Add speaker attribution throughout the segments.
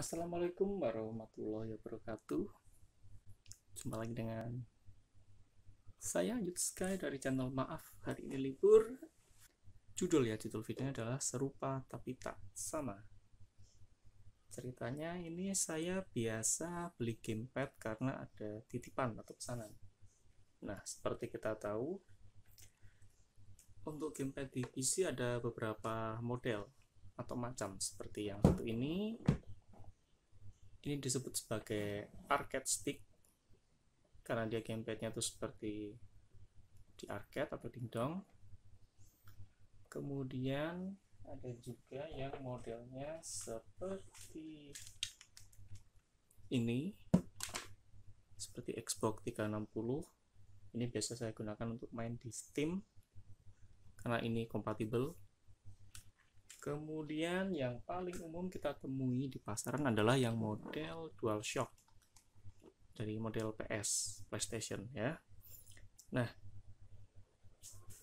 Speaker 1: Assalamualaikum warahmatullahi wabarakatuh Jumpa lagi dengan Saya Yud dari channel Maaf Hari ini libur Judul ya, judul videonya adalah Serupa Tapi Tak Sama Ceritanya ini saya biasa beli gamepad karena ada titipan atau pesanan Nah, seperti kita tahu Untuk gamepad di PC ada beberapa model atau macam seperti yang satu ini ini disebut sebagai arcade stick karena dia gamepadnya itu seperti di arcade atau dong. kemudian ada juga yang modelnya seperti ini seperti Xbox 360 ini biasa saya gunakan untuk main di Steam karena ini kompatibel Kemudian yang paling umum kita temui di pasaran adalah yang model dual shock dari model PS PlayStation ya. Nah,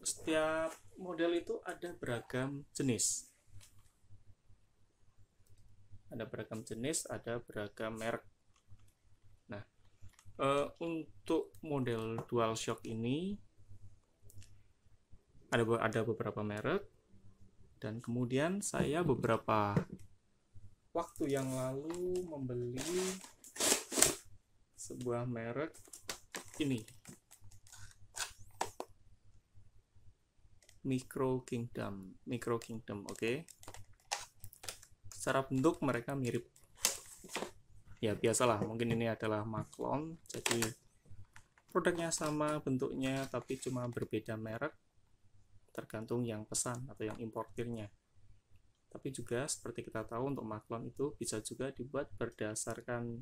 Speaker 1: setiap model itu ada beragam jenis. Ada beragam jenis, ada beragam merek. Nah, e, untuk model DualShock ini ada ada beberapa merek dan kemudian saya beberapa waktu yang lalu membeli sebuah merek ini Micro Kingdom Micro Kingdom oke okay. secara bentuk mereka mirip ya biasalah mungkin ini adalah maklon jadi produknya sama bentuknya tapi cuma berbeda merek tergantung yang pesan atau yang importirnya. Tapi juga seperti kita tahu untuk maklon itu bisa juga dibuat berdasarkan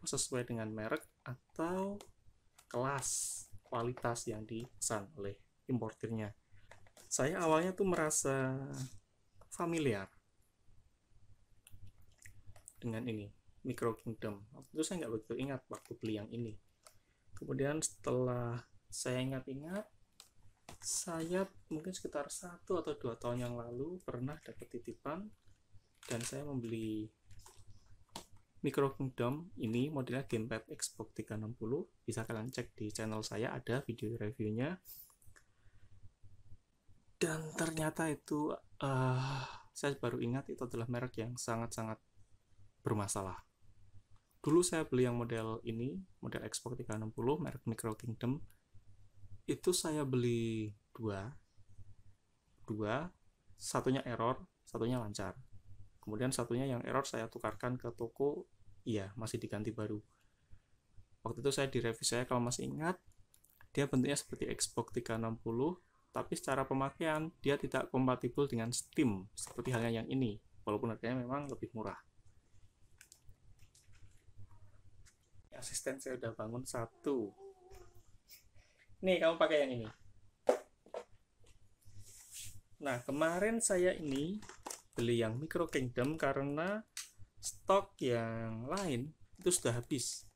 Speaker 1: sesuai dengan merek atau kelas kualitas yang dipesan oleh importirnya. Saya awalnya tuh merasa familiar dengan ini Micro Kingdom. Waktu itu saya nggak begitu ingat waktu beli yang ini. Kemudian setelah saya ingat-ingat, saya mungkin sekitar satu atau dua tahun yang lalu pernah dapat titipan dan saya membeli Micro Kingdom ini modelnya gamepad Xbox 360 bisa kalian cek di channel saya ada video reviewnya dan ternyata itu uh, saya baru ingat itu adalah merek yang sangat-sangat bermasalah dulu saya beli yang model ini model Xbox 360 merek Micro Kingdom itu saya beli dua dua satunya error satunya lancar kemudian satunya yang error saya tukarkan ke toko iya masih diganti baru waktu itu saya direvisi, saya kalau masih ingat dia bentuknya seperti Xbox 360 tapi secara pemakaian dia tidak kompatibel dengan Steam seperti halnya yang ini walaupun harganya memang lebih murah asisten saya udah bangun satu nih kamu pakai yang ini nah kemarin saya ini beli yang micro kingdom karena stok yang lain itu sudah habis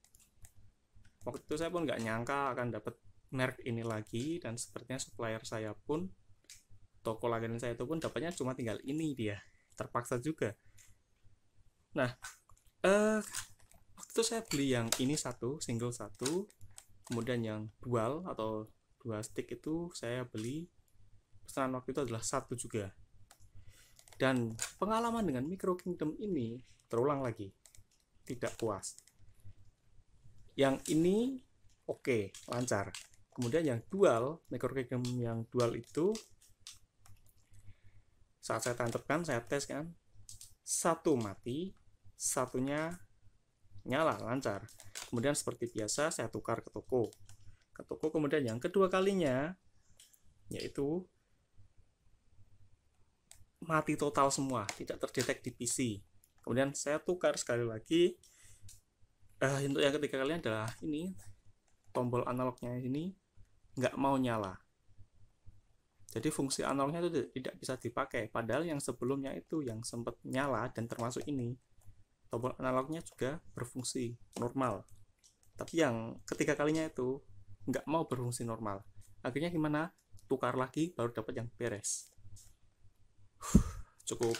Speaker 1: waktu itu saya pun nggak nyangka akan dapat merk ini lagi dan sepertinya supplier saya pun toko lagian saya itu pun dapatnya cuma tinggal ini dia terpaksa juga nah eh waktu itu saya beli yang ini satu single satu kemudian yang dual atau dua stick itu saya beli pesanan waktu itu adalah satu juga dan pengalaman dengan Micro Kingdom ini terulang lagi tidak puas yang ini oke okay, lancar kemudian yang dual Micro Kingdom yang dual itu saat saya tancapkan saya tes kan satu mati satunya nyala lancar kemudian seperti biasa saya tukar ke toko ke toko kemudian yang kedua kalinya yaitu mati total semua tidak terdetek di PC kemudian saya tukar sekali lagi uh, untuk yang ketiga kalinya adalah ini tombol analognya ini nggak mau nyala jadi fungsi analognya itu tidak bisa dipakai padahal yang sebelumnya itu yang sempat nyala dan termasuk ini tombol analognya juga berfungsi normal tapi yang ketiga kalinya itu nggak mau berfungsi normal akhirnya gimana tukar lagi baru dapat yang beres cukup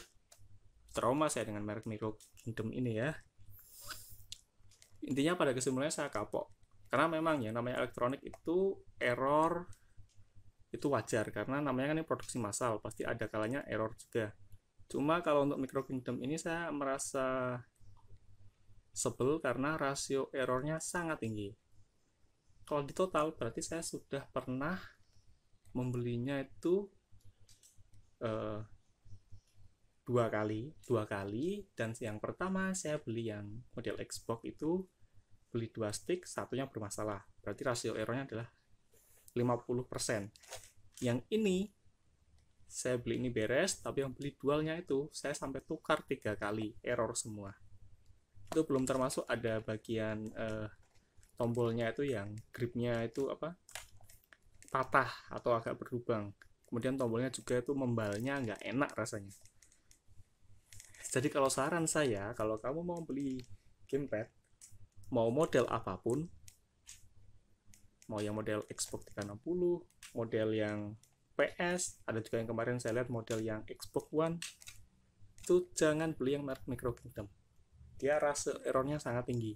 Speaker 1: trauma saya dengan merek micro Kingdom ini ya intinya pada kesimpulannya saya kapok karena memang ya namanya elektronik itu error itu wajar karena namanya kan ini produksi massal pasti ada kalanya error juga cuma kalau untuk Micro Kingdom ini saya merasa sebel karena rasio errornya sangat tinggi. Kalau di gitu total berarti saya sudah pernah membelinya itu eh, dua kali, dua kali dan yang pertama saya beli yang model Xbox itu beli dua stick, satunya bermasalah. Berarti rasio errornya adalah 50%. Yang ini saya beli ini beres, tapi yang beli dualnya itu saya sampai tukar tiga kali error semua itu belum termasuk ada bagian uh, tombolnya itu yang gripnya itu apa patah atau agak berlubang kemudian tombolnya juga itu membalnya nggak enak rasanya jadi kalau saran saya kalau kamu mau beli gamepad mau model apapun mau yang model Xbox 360 model yang PS ada juga yang kemarin saya lihat model yang Xbox One itu jangan beli yang merek Micro Kingdom dia rasa errornya sangat tinggi.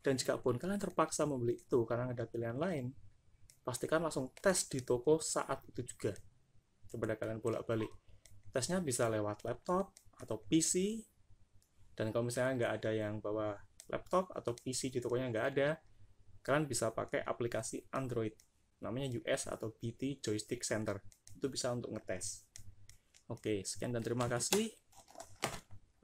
Speaker 1: Dan jika pun kalian terpaksa membeli itu karena ada pilihan lain, pastikan langsung tes di toko saat itu juga. kepada kalian bolak-balik. Tesnya bisa lewat laptop atau PC. Dan kalau misalnya nggak ada yang bawa laptop atau PC di tokonya nggak ada, kalian bisa pakai aplikasi Android. Namanya US atau BT Joystick Center. Itu bisa untuk ngetes. Oke, sekian dan terima kasih.